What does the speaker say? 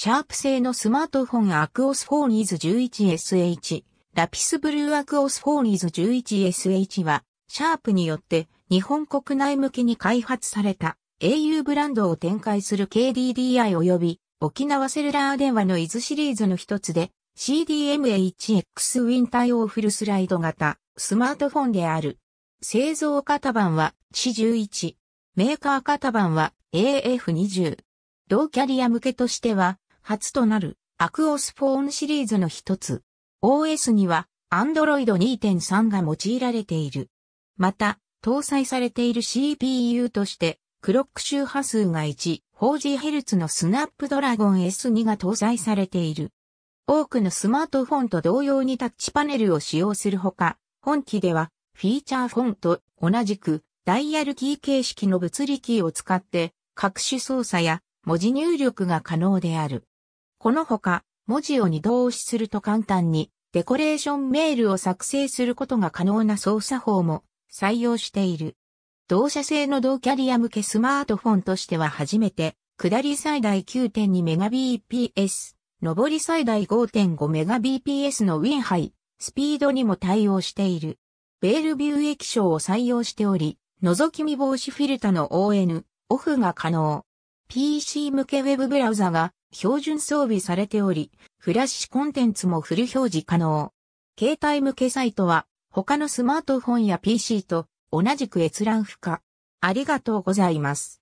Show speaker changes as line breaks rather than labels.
シャープ製のスマートフォンアクオスフォーニーズ 11SH、ラピスブルーアクオスフォーニーズ 11SH は、シャープによって日本国内向けに開発された au ブランドを展開する KDDI 及び沖縄セルラー電話の伊豆シリーズの一つで c d m a x ウィン対応フルスライド型スマートフォンである。製造型番は C11。メーカー型番は AF20。同キャリア向けとしては初となるアクオスフォーンシリーズの一つ。OS には Android 2.3が用いられている。また、搭載されている CPU として、クロック周波数が 1.4GHz のスナップドラゴン S2 が搭載されている。多くのスマートフォンと同様にタッチパネルを使用するほか、本機ではフィーチャーフォンと同じくダイヤルキー形式の物理キーを使って各種操作や文字入力が可能である。このほか、文字を二度押しすると簡単にデコレーションメールを作成することが可能な操作法も採用している。同社製の同キャリア向けスマートフォンとしては初めて、下り最大 9.2Mbps、上り最大 5.5Mbps のウィンハイ、スピードにも対応している。ベールビュー液晶を採用しており、覗き見防止フィルタの ON、オフが可能。PC 向けウェブブラウザが標準装備されており、フラッシュコンテンツもフル表示可能。携帯向けサイトは他のスマートフォンや PC と同じく閲覧不可。ありがとうございます。